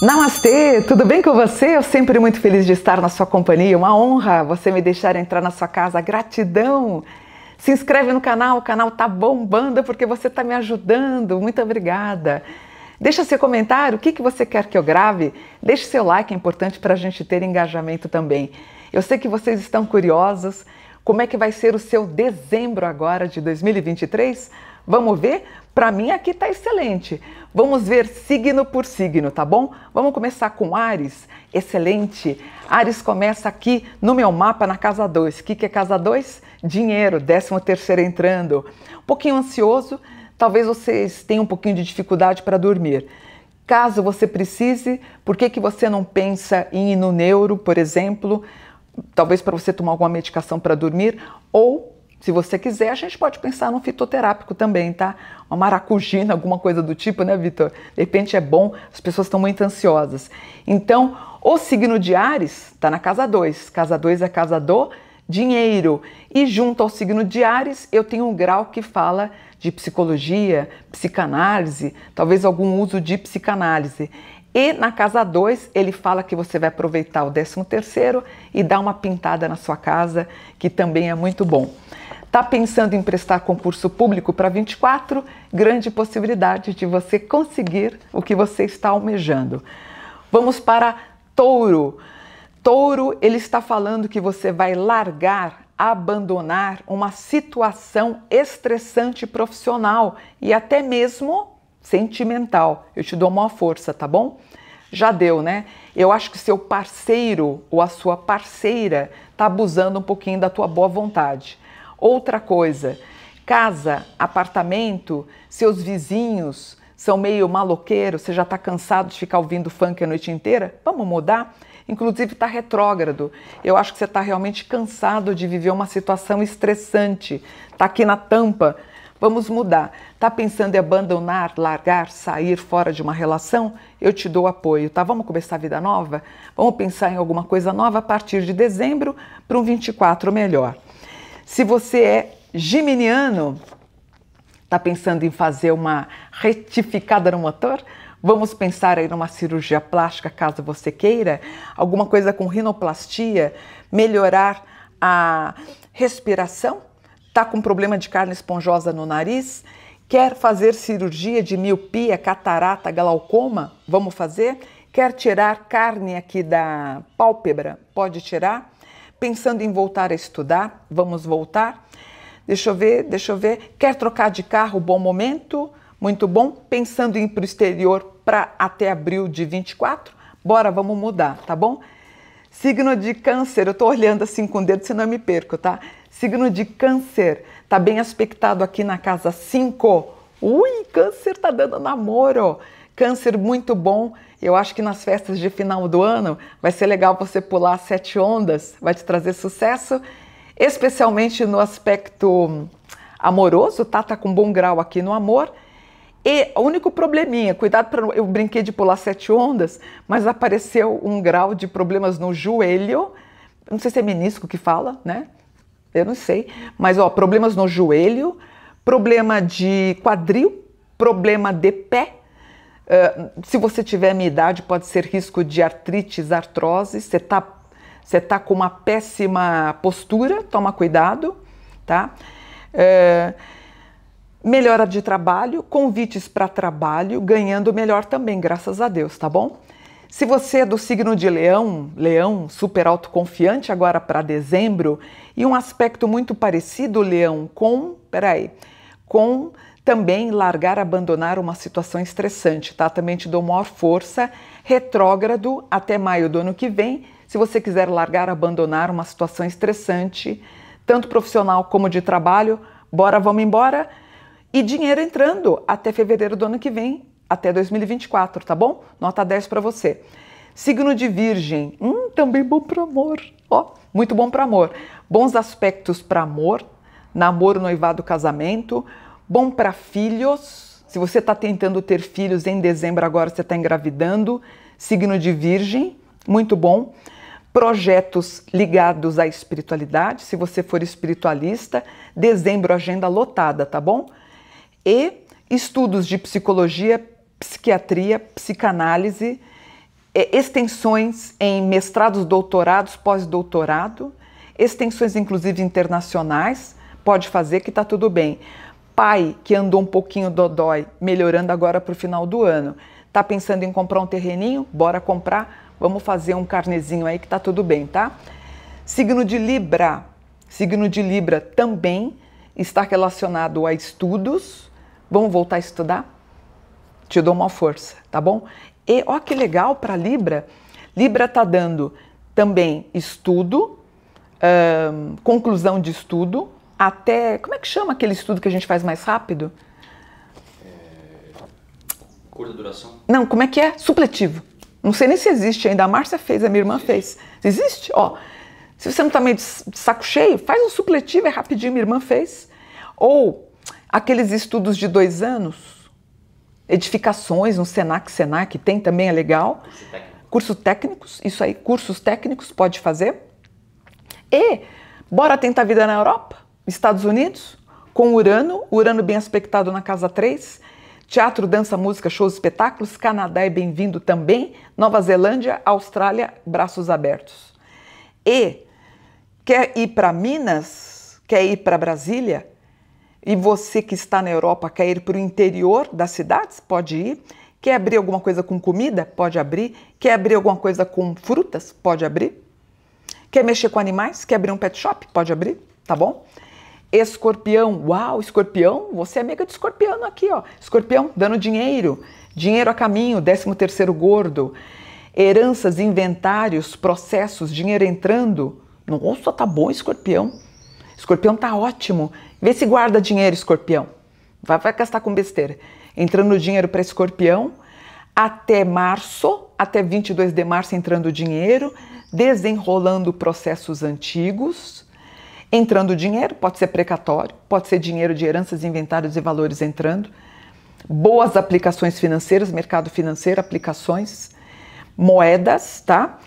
Namastê, tudo bem com você? Eu sempre muito feliz de estar na sua companhia, uma honra você me deixar entrar na sua casa, gratidão. Se inscreve no canal, o canal tá bombando porque você tá me ajudando, muito obrigada. Deixa seu comentário, o que, que você quer que eu grave? Deixe seu like, é importante para a gente ter engajamento também. Eu sei que vocês estão curiosos, como é que vai ser o seu dezembro agora de 2023? Vamos ver? Para mim aqui está excelente. Vamos ver signo por signo, tá bom? Vamos começar com Ares. Excelente. Ares começa aqui no meu mapa na casa 2. O que, que é casa 2? Dinheiro, 13 terceiro entrando. Um pouquinho ansioso, talvez vocês tenham um pouquinho de dificuldade para dormir. Caso você precise, por que, que você não pensa em ir no neuro, por exemplo? Talvez para você tomar alguma medicação para dormir ou se você quiser, a gente pode pensar num fitoterápico também, tá? Uma maracujina, alguma coisa do tipo, né, Vitor? De repente é bom, as pessoas estão muito ansiosas. Então, o signo de Ares está na casa 2. Casa 2 é casa do dinheiro. E junto ao signo de Ares, eu tenho um grau que fala de psicologia, psicanálise, talvez algum uso de psicanálise. E na casa 2, ele fala que você vai aproveitar o 13 terceiro e dar uma pintada na sua casa, que também é muito bom. Está pensando em prestar concurso público para 24? Grande possibilidade de você conseguir o que você está almejando. Vamos para Touro. Touro, ele está falando que você vai largar, abandonar uma situação estressante profissional e até mesmo sentimental. Eu te dou uma força, tá bom? Já deu, né? Eu acho que seu parceiro ou a sua parceira está abusando um pouquinho da tua boa vontade. Outra coisa, casa, apartamento, seus vizinhos são meio maloqueiros, você já está cansado de ficar ouvindo funk a noite inteira? Vamos mudar? Inclusive está retrógrado. Eu acho que você está realmente cansado de viver uma situação estressante. Está aqui na tampa. Vamos mudar. Está pensando em abandonar, largar, sair fora de uma relação? Eu te dou apoio, tá? Vamos começar a vida nova? Vamos pensar em alguma coisa nova a partir de dezembro para um 24 melhor. Se você é geminiano, está pensando em fazer uma retificada no motor? Vamos pensar aí numa cirurgia plástica, caso você queira, alguma coisa com rinoplastia, melhorar a respiração? Está com problema de carne esponjosa no nariz? Quer fazer cirurgia de miopia, catarata, glaucoma? Vamos fazer? Quer tirar carne aqui da pálpebra? Pode tirar? pensando em voltar a estudar, vamos voltar. Deixa eu ver, deixa eu ver. Quer trocar de carro, bom momento, muito bom. Pensando em ir para o exterior para até abril de 24, bora, vamos mudar, tá bom? Signo de câncer, eu estou olhando assim com o dedo, senão eu me perco, tá? Signo de câncer, tá bem aspectado aqui na casa 5. Ui, câncer tá dando namoro. Câncer muito bom. Eu acho que nas festas de final do ano vai ser legal você pular sete ondas, vai te trazer sucesso, especialmente no aspecto amoroso, tá? Tá com bom grau aqui no amor. E o único probleminha, cuidado para eu brinquei de pular sete ondas, mas apareceu um grau de problemas no joelho. Não sei se é menisco que fala, né? Eu não sei, mas ó, problemas no joelho, problema de quadril, problema de pé ah, se você tiver a minha idade, pode ser risco de artrites, artrose. Você está você tá com uma péssima postura, toma cuidado, tá? Ah, melhora de trabalho, convites para trabalho, ganhando melhor também, graças a Deus, tá bom? Se você é do signo de Leão, Leão super autoconfiante agora para dezembro, e um aspecto muito parecido, Leão, com, peraí, com também largar, abandonar uma situação estressante, tá? Também te dou maior força. Retrógrado até maio do ano que vem. Se você quiser largar, abandonar uma situação estressante, tanto profissional como de trabalho, bora, vamos embora. E dinheiro entrando até fevereiro do ano que vem, até 2024, tá bom? Nota 10 para você. Signo de Virgem, hum, também bom para amor. Ó, muito bom para amor. Bons aspectos para amor, namoro, noivado, casamento, bom para filhos. Se você está tentando ter filhos em dezembro, agora você está engravidando. Signo de Virgem, muito bom. Projetos ligados à espiritualidade. Se você for espiritualista, dezembro, agenda lotada, tá bom? E estudos de psicologia, psiquiatria, psicanálise, extensões em mestrados, doutorados, pós-doutorado, extensões inclusive internacionais, pode fazer que está tudo bem pai que andou um pouquinho dodói, melhorando agora para o final do ano, tá pensando em comprar um terreninho? Bora comprar, vamos fazer um carnezinho aí que tá tudo bem, tá? Signo de Libra. Signo de Libra também está relacionado a estudos. Vamos voltar a estudar? Te dou uma força, tá bom? E ó que legal para Libra. Libra tá dando também estudo, conclusão de estudo, até. Como é que chama aquele estudo que a gente faz mais rápido? É... Curta duração? Não, como é que é? Supletivo. Não sei nem se existe ainda. A Márcia fez, a minha irmã fez. Existe? Ó, se você não está meio de saco cheio, faz um supletivo, é rapidinho, minha irmã fez. Ou aqueles estudos de dois anos, edificações no Senac, Senac, tem também, é legal. Curso, técnico. técnicos, isso aí, cursos técnicos pode fazer. E bora tentar a vida na Europa? Estados Unidos, com Urano, Urano bem aspectado na casa 3, Teatro, dança, música, shows, espetáculos, Canadá é bem-vindo também, Nova Zelândia, Austrália, braços abertos. E quer ir para Minas, quer ir para Brasília, e você que está na Europa quer ir para o interior das cidades, pode ir. Quer abrir alguma coisa com comida? Pode abrir. Quer abrir alguma coisa com frutas? Pode abrir. Quer mexer com animais? Quer abrir um pet shop? Pode abrir, tá bom? Escorpião, uau, escorpião, você é amiga de escorpião aqui, ó. Escorpião dando dinheiro, dinheiro a caminho, 13 terceiro gordo, heranças, inventários, processos, dinheiro entrando. Nossa, tá bom, escorpião. Escorpião tá ótimo. Vê se guarda dinheiro, escorpião. Vai, vai gastar com besteira. Entrando dinheiro para escorpião até março, até 22 de março entrando dinheiro, desenrolando processos antigos entrando dinheiro, pode ser precatório, pode ser dinheiro de heranças, inventários e valores entrando, boas aplicações financeiras, mercado financeiro, aplicações, moedas, tá?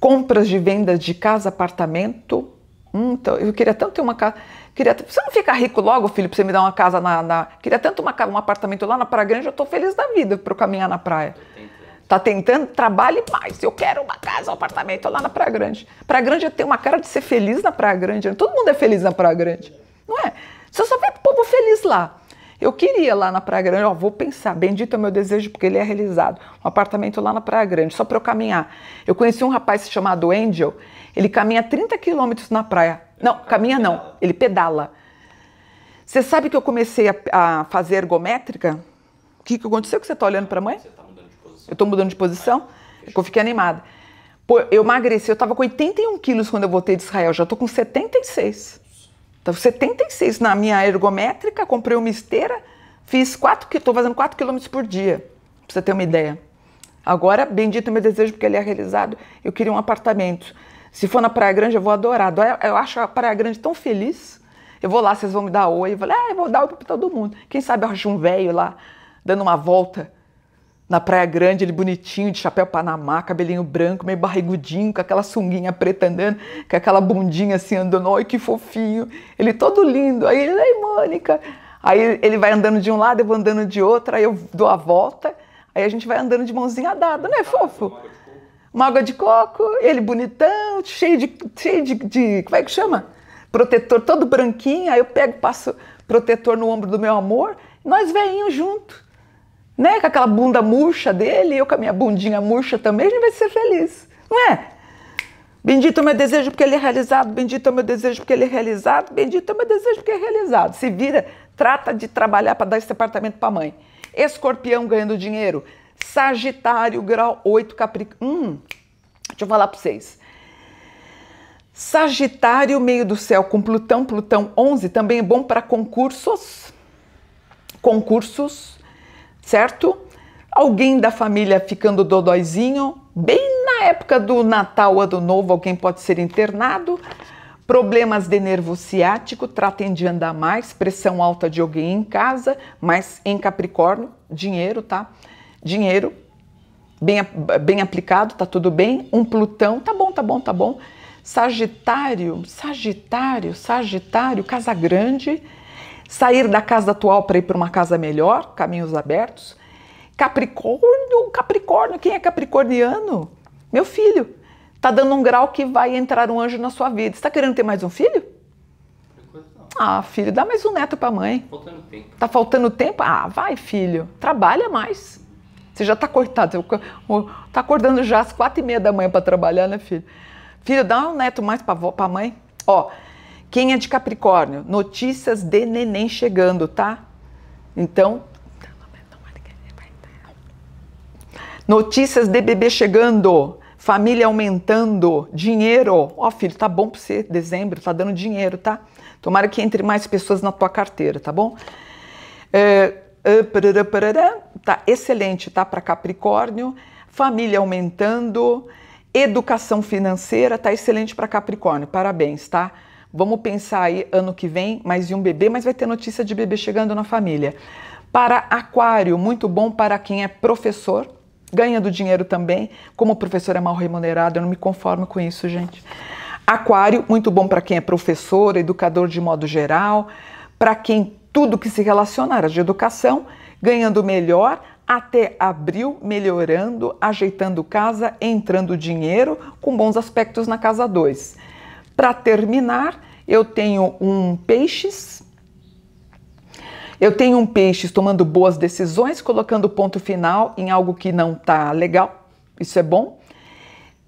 Compras de vendas de casa, apartamento. Hum, então, eu queria tanto ter uma casa. Queria, você não fica rico logo, filho, pra você me dar uma casa na. na queria tanto uma, um apartamento lá na Praia Grande, eu tô feliz da vida pra eu caminhar na praia. Tá tentando, trabalhe mais. Eu quero uma casa, um apartamento lá na Praia Grande. Praia Grande tem uma cara de ser feliz na Praia Grande. Né? Todo mundo é feliz na Praia Grande, não é? Você só vê o povo feliz lá. Eu queria lá na Praia Grande, ó, vou pensar, bendito é meu desejo porque ele é realizado. Um apartamento lá na Praia Grande, só para eu caminhar. Eu conheci um rapaz chamado Angel, ele caminha 30 quilômetros na praia. Não, caminha não, ele pedala. Você sabe que eu comecei a, a fazer ergométrica? O que, que aconteceu que você está olhando para a mãe? Você tá eu estou mudando de posição, eu fiquei animada. Pô, eu emagreci, eu estava com 81 quilos quando eu voltei de Israel, já estou com 76. Então, 76 na minha ergométrica, comprei uma esteira, fiz 4 estou fazendo 4 quilômetros por dia, para você ter uma ideia. Agora, bendito é meu desejo, porque ele é realizado, eu queria um apartamento. Se for na Praia Grande, eu vou adorar. Eu acho a Praia Grande tão feliz. Eu vou lá, vocês vão me dar oi. Eu ah, eu vou dar oi para todo mundo. Quem sabe eu acho um velho lá, dando uma volta na Praia Grande, ele bonitinho, de chapéu panamá, cabelinho branco, meio barrigudinho, com aquela sunguinha preta andando, com aquela bundinha assim andando, oi que fofinho, ele todo lindo, aí ele, ai Mônica, aí ele vai andando de um lado, eu vou andando de outro, aí eu dou a volta, aí a gente vai andando de mãozinha dada, né fofo? Uma água de coco, ele bonitão, cheio de, cheio de, de como é que chama? Protetor todo branquinho, aí eu pego, passo protetor no ombro do meu amor, nós veinho junto né? Com aquela bunda murcha dele, eu com a minha bundinha murcha também, a gente vai ser feliz, não é? Bendito é o meu desejo porque ele é realizado, bendito é o meu desejo porque ele é realizado, bendito é o meu desejo porque é realizado. Se vira, trata de trabalhar para dar esse apartamento para a mãe. Escorpião ganhando dinheiro, Sagitário, grau 8, Capricórnio. Hum, deixa eu falar para vocês. Sagitário, meio do céu com Plutão, Plutão 11, também é bom para concursos. Concursos certo? Alguém da família ficando dodóizinho, bem na época do Natal, Ano Novo, alguém pode ser internado. Problemas de nervo ciático, tratem de andar mais, pressão alta de alguém em casa, mas em Capricórnio, dinheiro, tá? Dinheiro bem, bem aplicado, tá tudo bem. Um Plutão, tá bom, tá bom, tá bom. Sagitário, Sagitário, Sagitário, Casa Grande, sair da casa atual para ir para uma casa melhor, caminhos abertos. Capricórnio, Capricórnio, quem é capricorniano? Meu filho, tá dando um grau que vai entrar um anjo na sua vida. Está querendo ter mais um filho? Ah, filho, dá mais um neto para a mãe. Tá faltando tempo. Tá faltando tempo? Ah, vai, filho, trabalha mais. Você já tá cortado, tá acordando já às quatro e meia da manhã para trabalhar, né, filho? Filho, dá um neto mais para a mãe. Ó, quem é de Capricórnio? Notícias de neném chegando, tá? Então, notícias de bebê chegando, família aumentando, dinheiro. Ó, oh, filho, tá bom para você, dezembro, tá dando dinheiro, tá? Tomara que entre mais pessoas na tua carteira, tá bom? É, é tá excelente, tá? Para Capricórnio, família aumentando, educação financeira, tá excelente para Capricórnio, parabéns, tá? Vamos pensar aí ano que vem mais de um bebê, mas vai ter notícia de bebê chegando na família. Para Aquário, muito bom para quem é professor, ganhando dinheiro também. Como o professor é mal remunerado, eu não me conformo com isso, gente. Aquário, muito bom para quem é professor, educador de modo geral, para quem tudo que se relacionar de educação, ganhando melhor até abril, melhorando, ajeitando casa, entrando dinheiro, com bons aspectos na casa 2. Para terminar, eu tenho um peixes, eu tenho um peixes tomando boas decisões, colocando ponto final em algo que não está legal, isso é bom.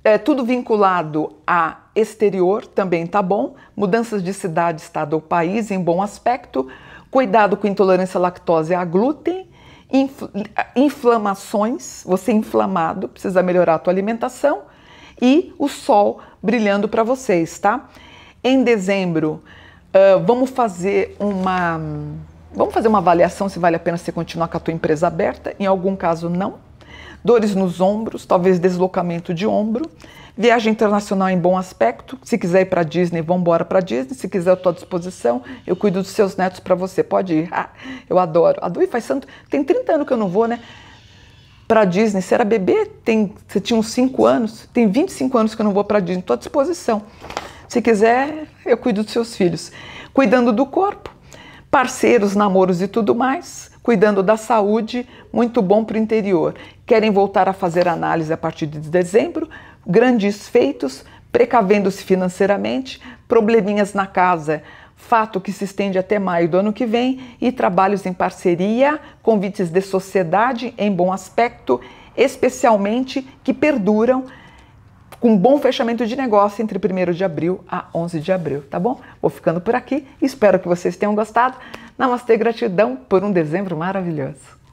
É, tudo vinculado a exterior também está bom, mudanças de cidade, estado ou país em bom aspecto, cuidado com intolerância à lactose e a glúten, inflamações, você é inflamado, precisa melhorar a tua alimentação e o sol brilhando para vocês, tá? Em dezembro, uh, vamos fazer uma vamos fazer uma avaliação se vale a pena você continuar com a tua empresa aberta. Em algum caso, não. Dores nos ombros, talvez deslocamento de ombro. Viagem internacional em bom aspecto. Se quiser ir para Disney, vamos embora para Disney. Se quiser, eu estou à disposição. Eu cuido dos seus netos para você. Pode ir. Ah, eu adoro. A Dui faz santo. Tem 30 anos que eu não vou, né? Para Disney. Você era bebê? Tem... Você tinha uns 5 anos? Tem 25 anos que eu não vou para Disney. Estou à disposição. Se quiser, eu cuido dos seus filhos. Cuidando do corpo, parceiros, namoros e tudo mais, cuidando da saúde, muito bom para o interior. Querem voltar a fazer análise a partir de dezembro, grandes feitos, precavendo-se financeiramente, probleminhas na casa, fato que se estende até maio do ano que vem, e trabalhos em parceria, convites de sociedade em bom aspecto, especialmente que perduram com um bom fechamento de negócio entre 1 de abril a 11 de abril, tá bom? Vou ficando por aqui, espero que vocês tenham gostado. Namastê, gratidão por um dezembro maravilhoso.